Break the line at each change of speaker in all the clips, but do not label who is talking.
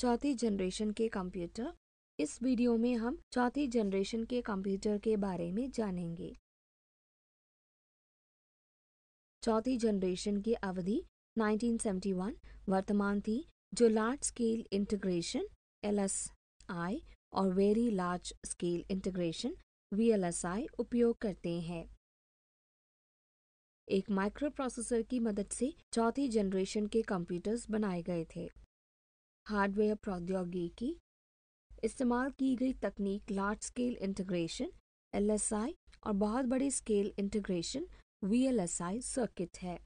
चौथी जनरेशन के कंप्यूटर इस वीडियो में हम चौथी जनरेशन के कंप्यूटर के बारे में जानेंगे चौथी जनरेशन की अवधि 1971 वर्तमान थी जो लार्ज स्केल इंटीग्रेशन एल और very large scale integration V उपयोग करते हैं एक माइक्रो प्रोसेसर की मदद से चौथी जनरेशन के कंप्यूटर्स बनाए गए थे हार्डवेयर प्रौद्योगिकी इस्तेमाल की गई तकनीक लार्ज स्केल इंटीग्रेशन एल और बहुत बड़ी स्केल इंटीग्रेशन वी सर्किट है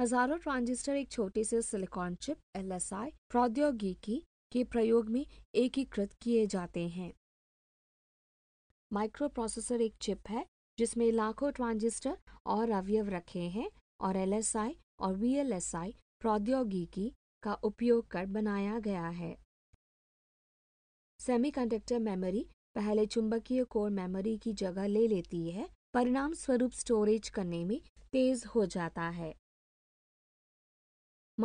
हजारों ट्रांजिस्टर एक छोटे से सिलिकॉन चिप एल प्रौद्योगिकी के प्रयोग में एकीकृत किए जाते हैं माइक्रोप्रोसेसर एक चिप है जिसमें लाखों ट्रांजिस्टर और अवयव रखे हैं और एल और वी प्रौद्योगिकी का उपयोग कर बनाया गया है सेमीकंडक्टर मेमोरी पहले चुंबकीय कोर मेमोरी की जगह ले लेती है परिणाम स्वरूप स्टोरेज करने में तेज हो जाता है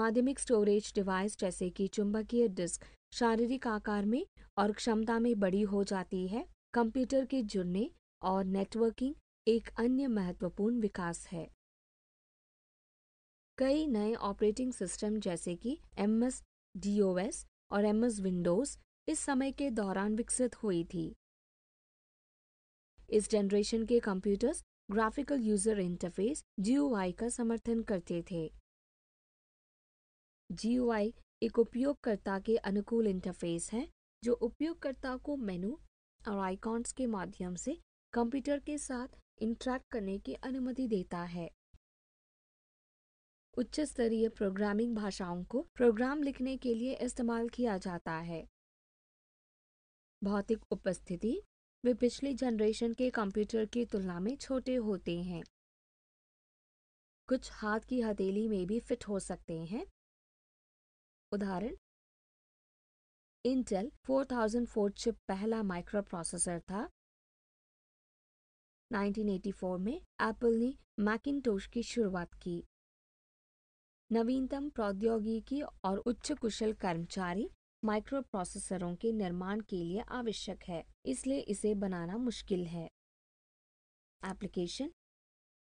माध्यमिक स्टोरेज डिवाइस जैसे कि चुंबकीय डिस्क शारीरिक आकार में और क्षमता में बड़ी हो जाती है कंप्यूटर के जुड़ने और नेटवर्किंग एक अन्य महत्वपूर्ण विकास है कई नए ऑपरेटिंग सिस्टम जैसे कि M S D O S और एम एस विंडोज इस समय के दौरान विकसित हुई थी इस जनरेशन के computers graphical user interface I का समर्थन करते थे आई एक उपयोगकर्ता के अनुकूल इंटरफेस है जो उपयोगकर्ता को मेनू और आइकॉन्स के माध्यम से कंप्यूटर के साथ इंटरेक्ट करने की अनुमति देता है उच्च स्तरीय प्रोग्रामिंग भाषाओं को प्रोग्राम लिखने के लिए इस्तेमाल किया जाता है भौतिक उपस्थिति वे पिछली जनरेशन के कंप्यूटर की तुलना में छोटे होते हैं कुछ हाथ की हथेली में भी फिट हो सकते हैं उदाहरण इंटेल 4004 चिप पहला माइक्रो प्रोसेसर था 1984 में एप्पल ने मैकिनटोश की शुरुआत की नवीनतम प्रौद्योगिकी और उच्च कुशल कर्मचारी प्रोसेसरों के निर्माण के लिए आवश्यक है इसलिए इसे बनाना मुश्किल है एप्लीकेशन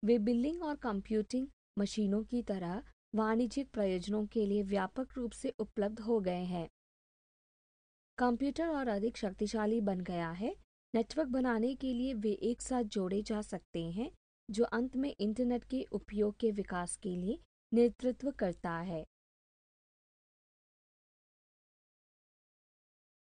वे बिल्डिंग और कंप्यूटिंग मशीनों की तरह वाणिज्यिक प्रयोजनों के लिए व्यापक रूप से उपलब्ध हो गए हैं कंप्यूटर और अधिक शक्तिशाली बन गया है नेटवर्क बनाने के लिए वे एक साथ जोड़े जा सकते हैं जो अंत में इंटरनेट के उपयोग के विकास के लिए नेतृत्व करता है